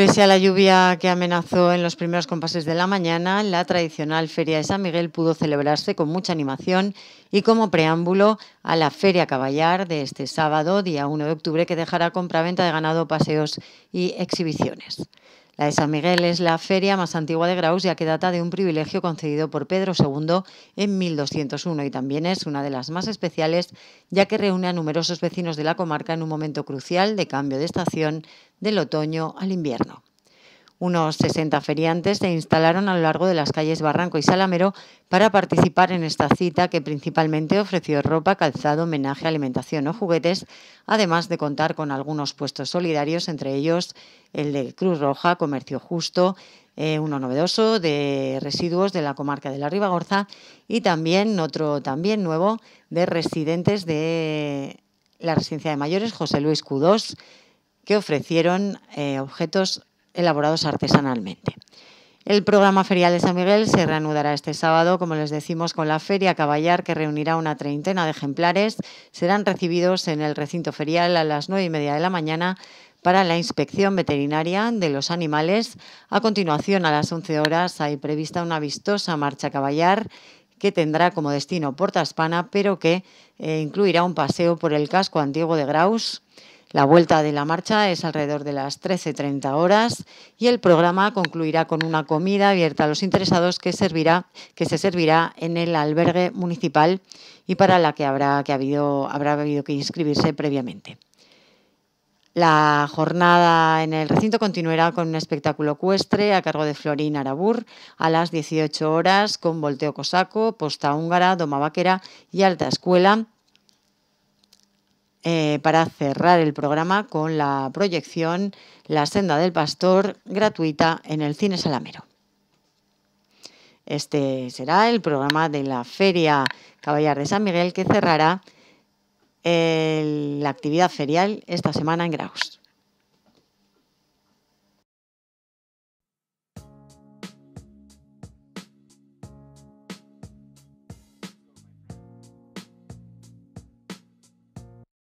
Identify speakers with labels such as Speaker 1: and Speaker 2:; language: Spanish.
Speaker 1: Pese a la lluvia que amenazó en los primeros compases de la mañana, la tradicional Feria de San Miguel pudo celebrarse con mucha animación y como preámbulo a la Feria Caballar de este sábado, día 1 de octubre, que dejará compraventa de ganado, paseos y exhibiciones. La de San Miguel es la feria más antigua de Graus, ya que data de un privilegio concedido por Pedro II en 1201 y también es una de las más especiales, ya que reúne a numerosos vecinos de la comarca en un momento crucial de cambio de estación del otoño al invierno. Unos 60 feriantes se instalaron a lo largo de las calles Barranco y Salamero para participar en esta cita que principalmente ofreció ropa, calzado, homenaje, alimentación o juguetes, además de contar con algunos puestos solidarios, entre ellos el de Cruz Roja, Comercio Justo, eh, uno novedoso de residuos de la comarca de la Ribagorza y también otro también nuevo de residentes de la residencia de mayores José Luis Cudós que ofrecieron eh, objetos elaborados artesanalmente. El programa ferial de San Miguel se reanudará este sábado, como les decimos, con la Feria Caballar, que reunirá una treintena de ejemplares. Serán recibidos en el recinto ferial a las nueve y media de la mañana para la inspección veterinaria de los animales. A continuación, a las once horas, hay prevista una vistosa marcha caballar que tendrá como destino Porta Hispana... pero que eh, incluirá un paseo por el casco antiguo de Graus. La vuelta de la marcha es alrededor de las 13.30 horas y el programa concluirá con una comida abierta a los interesados que, servirá, que se servirá en el albergue municipal y para la que habrá, que habido, habrá habido que inscribirse previamente. La jornada en el recinto continuará con un espectáculo ecuestre a cargo de Florín Arabur a las 18 horas con volteo cosaco, posta húngara, doma vaquera y alta escuela eh, para cerrar el programa con la proyección La senda del pastor gratuita en el cine Salamero. Este será el programa de la Feria Caballar de San Miguel que cerrará la actividad ferial esta semana en Graus.